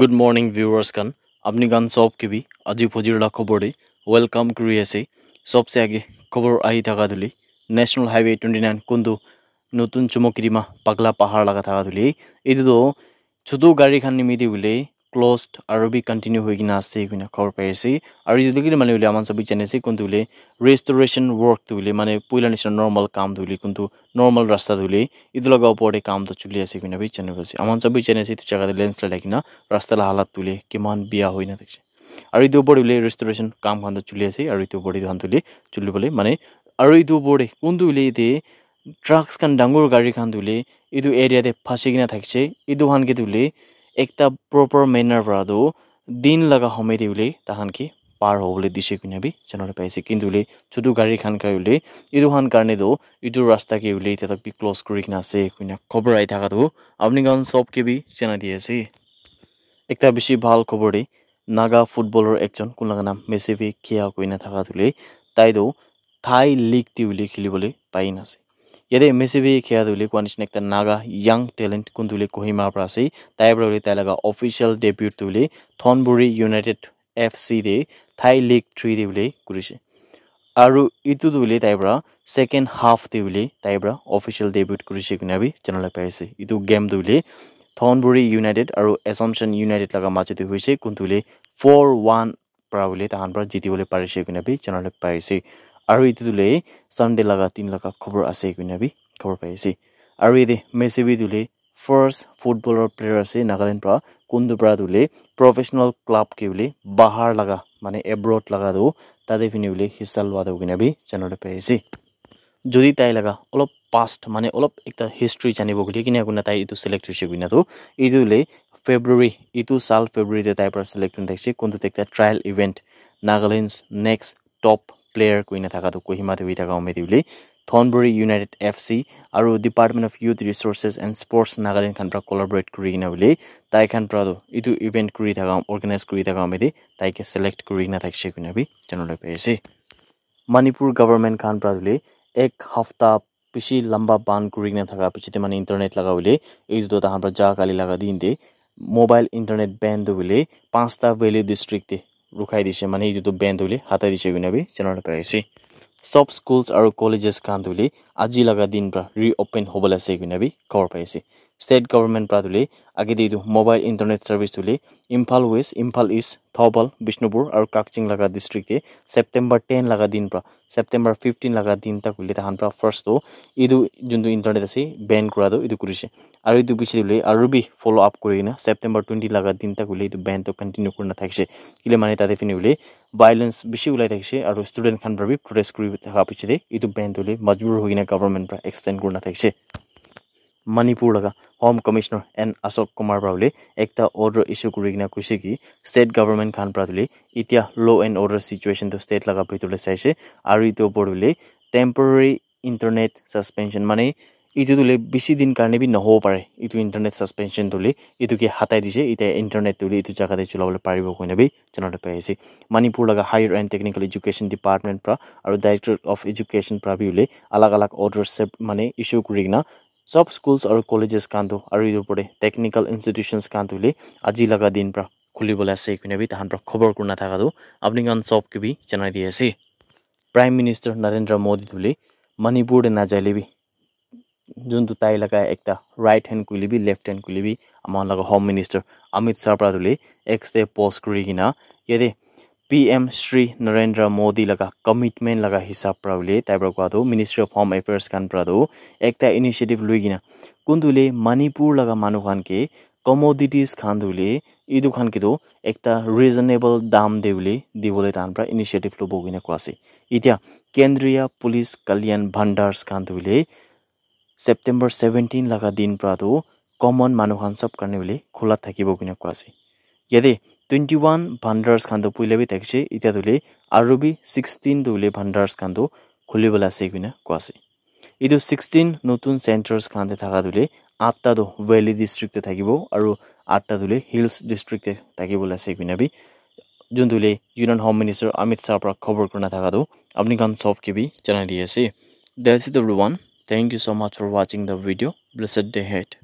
good morning viewers গান আপুনি গান চব কিবি আজি ফজিৰলা খবৰ দে ৱেলকাম কৰি আছে চবচে আগে খবৰ আহি থকা ধূলি নেশ্যনেল হাইৱে টুৱেণ্টি নাইন কোনটো নতুন চুমকিৰিমা পাগলা পাহাৰ লগা থকা ধূলি এইটোতো ছুটো গাড়ীখন নিমিতি বুলি ক্লজড আৰু বি কণ্টিনিউ হৈ কিনে আছে সেইখিনি খবৰ পাই আছে আৰু যদি কিন্তু মানে বুলি আমাৰ চবি জানিছে কোনটো বুলি ৰেষ্টৰেশ্যন ৱৰ্কটো বুলি মানে পইলাৰ নিচিনা নৰ্মেল কামটো বুলি কোনটো নৰ্মেল ৰাস্তাটো বুলি ইটো লগা ওপৰতে কামটো চলি আছে সেইখিনি বি জানিব আছে আমাৰ চবি জানিছে এইটো জেগাতে লেণ্ডশ্লাইড আহি কিনে ৰাস্তাৰ হালাত বুলি কিমান বিয়া হৈ নাথাকিছে আৰু এইটো ওপৰত বুলি ৰেষ্টৰেশ্যন কামখনটো চলি আছে আৰু এইটো ওপৰত এইখন তুলি চলিবলৈ মানে আৰু এইটো ওপৰতে কোনটো বুলি এতিয়া ট্ৰাকছখন ডাঙৰ গাড়ীখন তুলি এইটো এৰিয়াতে ফাঁচি কিনে থাকিছে এইটো হানকে তুলি একটা প্রপার মেনার পর দিন লাগা সময় দি বলে তাহানকে পার হব দিছে কিনে আমি জানালে পাইছি কিন্তু বলে ছোট গাড়ি খান খাই বলে ইটু খান কারণে তো ইটু রাস্তা কে বলে তাদের বি ক্লোজ করে কিনা আছে কিনা খবর আই থাকা তো আপনি কারণ সব কে বি জানা দিয়েছি একটা বেশি ভাল খবরে নাগা ফুটবলের একজন কোন লাগা নাম মেসিভি কিয়া কইনা থাকা তুলে তাই তো থাই লিগ দি বলে খেলি বলে পাই নাছে yate msv khia du le kwa nich nekta naga young talent kundule kohima pra sei tai bro le tai laga official debut du le thonburi united fc de thai league 3 de le kurise aru itu du le tai bro second half de le tai bro official debut kurise kuna bi channel pa sei itu game du le thonburi united aru assumption united laga machu de huise kundule 4 1 pra le tahan bro jiti bole parise kuna bi channel pa sei আৰু এইটোলে Sunday লগা team লগা খবৰ আছে কোনে B খবৰ পাই আছে আৰু এতিয়া মেচিবি তোলে ফাৰ্ষ্ট ফুটবলৰ প্লেয়াৰ আছে নাগালেণ্ড পৰা কোনটোৰ পৰা তোলে প্ৰফেচনেল ক্লাব কি বুলি বাহাৰ লগা মানে এব্ৰড লগাটো তাতে পিনি বুলি হিচা লোৱা দিওঁ কিনে বি জানিবলৈ পাই আছে যদি তাই লগা অলপ পাষ্ট মানে অলপ এটা হিষ্ট্ৰী জানিব বুলি কিনে কোনে তাই এইটো চিলেক্ট হৈছে কিনাটো এইটোলে ফেব্ৰুৱাৰী এইটো চাল ফেব্ৰুৱাৰীতে তাইৰ পৰা চিলেক্ট হৈ থাকিছে কোনটোত trial event Nagaland next top player কুইনে থকাটো কহিমাত হৈ থকা উমেদি বুলি থনবুৰী ইউনাইটেড এফ চি আৰু department of youth resources and sports নাগালেণ্ডখন পৰা কলাবৰেট কৰি কিনে বুলি তাইখন পৰাতো এইটো ইভেণ্ট কৰি থকা অৰ্গেনাইজ কৰি থকা উমেদি তাইকে ছিলেক্ট কৰি কিনে থাকিছে কোনে আমি জানিবলৈ পাই আছে মণিপুৰ গভৰ্ণমেণ্ট খান পৰা বুলি এক সপ্তাহ পিছি লম্বা বান কৰি কিনে থকা পিছতে মানে ইণ্টাৰনেট লগা বুলি এইটোতো তাহাঁতৰ যা কালি লগা দিনতে মোবাইল ইণ্টাৰনেট বেণ্ড বুলি পাঁচটা ভেলী ডিষ্ট্ৰিক্টে ৰখাই দিছে মানে যিটো বেণ্ড বুলি হাতাই দিছে কিনে আমি জেনেৰেল পাইছে চব স্কুলছ আৰু কলেজেছ কান্ধ বুলি আজি লগা দিন পৰা ৰি অ'পেন হ'বলৈ আছে কিনে আমি খবৰ পাইছে ষ্টেট গভৰ্ণমেণ্টৰপৰা তুলি আগে দি দিওঁ মোবাইল ইণ্টাৰনেট চাৰ্ভিছ তুলি ইম্ফাল ৱেষ্ট ইম্ফাল ইষ্ট থৌপাল বিষ্ণুপুৰ আৰু কাকচিং লগা ডিষ্ট্ৰিক্টে ছেপ্টেম্বৰ টেন লগা দিনৰপৰা ছেপ্টেম্বৰ ফিফটিন লগা দিন তাক উলিয়াই তাহানপৰা ফাৰ্ষ্টটো এইটো যোনটো ইণ্টাৰনেট আছে বেন কৰাটো এইটো কৰিছে আৰু এইটো পিছি তুলি আৰু বি ফ'ল' আপ কৰি কিনে ছেপ্টেম্বৰ টুৱেণ্টি লগা দিন তাক উলিয়াই এইটো বেনটো কণ্টিনিউ কৰি নাথাকিছে কেলে মানে তাতে পিনি বুলি ভাইলেঞ্চ বেছি ওলাই থাকিছে আৰু ষ্টুডেণ্টখনৰপৰা বি প্ৰটেষ্ট কৰি থকা পিছতে এইটো বেনটো উলিয়াই মজবুৰ হৈ কিনে গভৰ্ণমেণ্টৰপৰা এক্সটেণ্ড কৰি নাথাকিছে মণিপুৰ লগা home commissioner N Ashok Kumar পৰা বুলি এটা অৰ্ডাৰ ইছ্যু কৰি কিনে কৈছে কি ষ্টেট গভৰ্ণমেণ্ট খান পৰা তুলি এতিয়া ল' এণ্ড অৰ্ডাৰ চিটুৱেশ্যনটো ষ্টেট লগা ভিতৰলৈ চাইছে আৰু এইটো ওপৰত বুলি টেম্পৰৰী ইণ্টাৰনেট ছাছপেনশ্যন মানে এইটো তুলি বেছি দিন কাৰণে বি নহ'ব পাৰে এইটো ইণ্টাৰনেট ছাছপেনশ্যন তুলি এইটো কি হাতাই দিছে এতিয়া ইণ্টাৰনেট তুলি এইটো জেগাতে চলাবলৈ পাৰিব কোনে বি জনাব পাই আছে মণিপুৰ লগা higher and technical education department পৰা আৰু ডাইৰেক্টৰেট অফ এডুকেশ্যন পৰা বি বুলি আলগ আলগ অৰ্ডাৰ চেপ মানে ইছ্যু কৰি কিনা सब स्कुल्स और कॉलेजेस कांदो और इधर पड़े टेक्निकल इंस्टीट्यूशंस कांदो ले लगा दिन দিন खुली খুলি বলে আছে এখানে বি তাহান প্রা খবর করনা থাকা দো আপনি গান সব কে বি জানাই দিয়েছে प्राइम मिनिस्टर नरेन्द्र मोदीले मणिपुर नाजालेबी जुन तु ताई लगा एक राइट हैंड कुलिबी लेफ्ट हैंड कुलिबी अमान लगा होम मिनिस्टर अमित शाह प्रादुले एक से पोस्ट करी यदि পি এম শ্ৰী নৰেন্দ্ৰ মোদী লগা কমিটমেণ্ট লগা হিচাপ পৰা বুলি তাইবোৰ কোৱাটো মিনিষ্ট্ৰী অফ হোম এফেয়াৰ্ছ খান পৰাটো এটা ইনিচিয়েটিভ লৈ কিনা কোনটোলে মণিপুৰ লগা মানুহখনকে কমডিটিজ খান বুলি এইটো খান কিন্তু এটা ৰিজনেবল দাম দে বুলি দিবলৈ তাহাৰ পৰা ইনিচিয়েটিভ ল'ব কিনে কোৱা আছে এতিয়া কেন্দ্ৰীয় পুলিচ কল্যাণ ভাণ্ডাৰ্চ খান বুলি ছেপ্টেম্বৰ ছেভেণ্টিন লগা দিন পৰাটো কমন মানুহখন চব কাৰণে বুলি খোলাত থাকিব কিনে কোৱা আছে yate 21 bundles khan to puile bi thakche itya dole aru bi 16 dole bundles khan to khuli bola ase kina ko ase idu 16 notun centers khan te thaka dole atta do valley district te thakibo aru atta dole hills district te thakibo la ase kina bi jun dole union home minister amit shah pra khobor kona thaka do apni kan sob ke bi janai di ase that's it everyone thank you so much for watching the video blessed day ahead